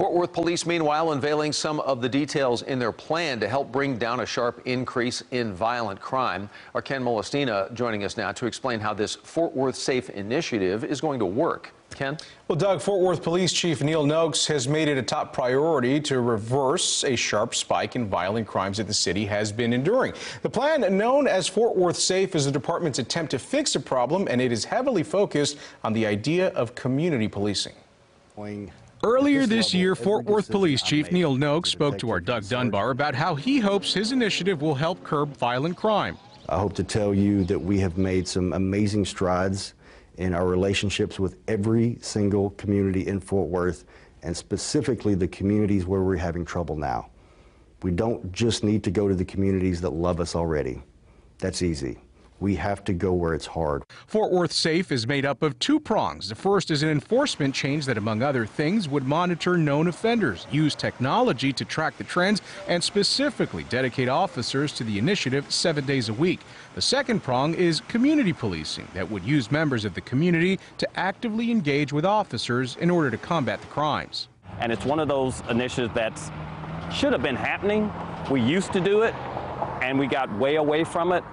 Fort Worth police, meanwhile, unveiling some of the details in their plan to help bring down a sharp increase in violent crime. Our Ken Molestina joining us now to explain how this Fort Worth Safe initiative is going to work. Ken? Well, Doug, Fort Worth Police Chief Neil Noakes has made it a top priority to reverse a sharp spike in violent crimes that the city has been enduring. The plan, known as Fort Worth Safe, is the department's attempt to fix a problem, and it is heavily focused on the idea of community policing. Earlier this year, Fort Worth Police Chief Neil Noakes spoke to our Doug Dunbar about how he hopes his initiative will help curb violent crime. I hope to tell you that we have made some amazing strides in our relationships with every single community in Fort Worth, and specifically the communities where we're having trouble now. We don't just need to go to the communities that love us already. That's easy. We have to go where it's hard. Fort Worth Safe is made up of two prongs. The first is an enforcement change that, among other things, would monitor known offenders, use technology to track the trends, and specifically dedicate officers to the initiative seven days a week. The second prong is community policing that would use members of the community to actively engage with officers in order to combat the crimes. And it's one of those initiatives that should have been happening. We used to do it, and we got way away from it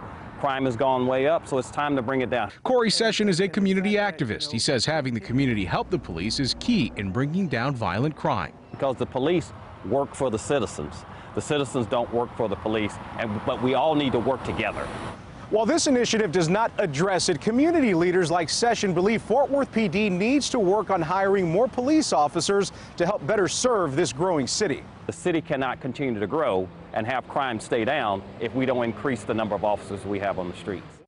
crime has gone way up, so it's time to bring it down. Corey Session is a community activist. He says having the community help the police is key in bringing down violent crime. Because the police work for the citizens. The citizens don't work for the police, and, but we all need to work together. While this initiative does not address it, community leaders like Session believe Fort Worth PD needs to work on hiring more police officers to help better serve this growing city. The city cannot continue to grow and have crime stay down if we don't increase the number of officers we have on the streets.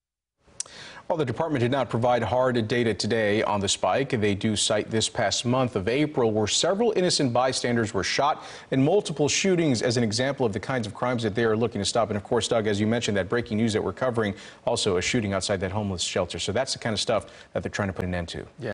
While the department did not provide hard data today on the spike, they do cite this past month of April where several innocent bystanders were shot and multiple shootings as an example of the kinds of crimes that they are looking to stop. And of course, Doug, as you mentioned, that breaking news that we're covering, also a shooting outside that homeless shelter. So that's the kind of stuff that they're trying to put an end to. Yeah.